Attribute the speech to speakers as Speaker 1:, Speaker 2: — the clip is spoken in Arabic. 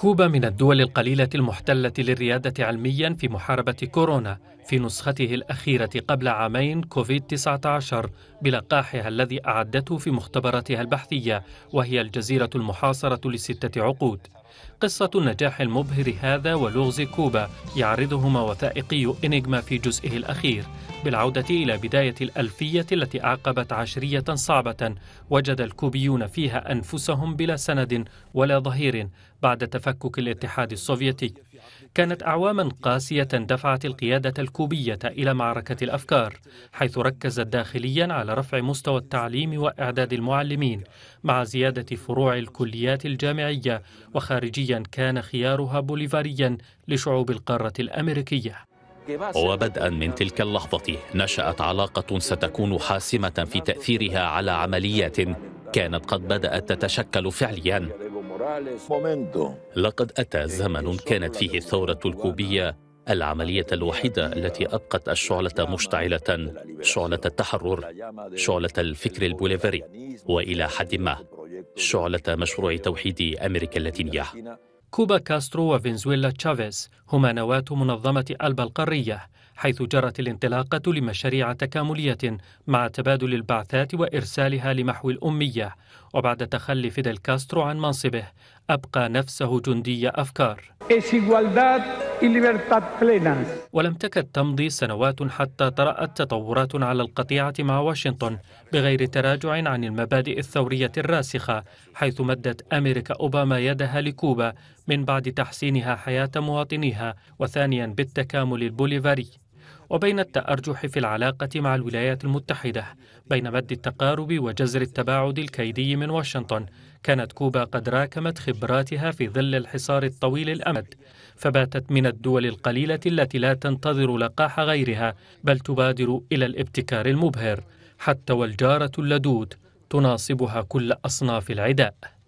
Speaker 1: كوبا من الدول القليلة المحتلة للريادة علميا في محاربة كورونا في نسخته الأخيرة قبل عامين كوفيد-19 بلقاحها الذي أعدته في مختبراتها البحثية وهي الجزيرة المحاصرة لستة عقود قصة النجاح المبهر هذا ولغز كوبا يعرضهما وثائقي إنيغما في جزئه الأخير بالعودة إلى بداية الألفية التي أعقبت عشرية صعبة وجد الكوبيون فيها أنفسهم بلا سند ولا ظهير بعد تفكك الاتحاد السوفيتي كانت أعواما قاسية دفعت القيادة الكوبية إلى معركة الأفكار حيث ركزت داخليا على رفع مستوى التعليم وإعداد المعلمين مع زيادة فروع الكليات الجامعية وخارجيا كان خيارها بوليفاريا لشعوب القارة الأمريكية
Speaker 2: وبدءا من تلك اللحظة نشأت علاقة ستكون حاسمة في تأثيرها على عمليات كانت قد بدأت تتشكل فعليا لقد أتى زمن كانت فيه الثورة الكوبية العملية الوحيدة التي أبقت الشعلة مشتعلة شعلة التحرر شعلة الفكر البوليفاري وإلى حد ما شعلة مشروع توحيد أمريكا اللاتينية
Speaker 1: كوبا كاسترو وفنزويلا تشافيز هما نواة منظمة ألبا القارية حيث جرت الانطلاقة لمشاريع تكاملية مع تبادل البعثات وإرسالها لمحو الأمية وبعد تخلي فيدل كاسترو عن منصبه أبقى نفسه جندي أفكار ولم تكد تمضي سنوات حتى طرأت تطورات على القطيعة مع واشنطن بغير تراجع عن المبادئ الثورية الراسخة حيث مدت أمريكا أوباما يدها لكوبا من بعد تحسينها حياة مواطنيها وثانيا بالتكامل البوليفاري وبين التأرجح في العلاقة مع الولايات المتحدة بين مد التقارب وجزر التباعد الكيدي من واشنطن كانت كوبا قد راكمت خبراتها في ظل الحصار الطويل الأمد فباتت من الدول القليلة التي لا تنتظر لقاح غيرها بل تبادر إلى الابتكار المبهر حتى والجارة اللدود تناصبها كل أصناف العداء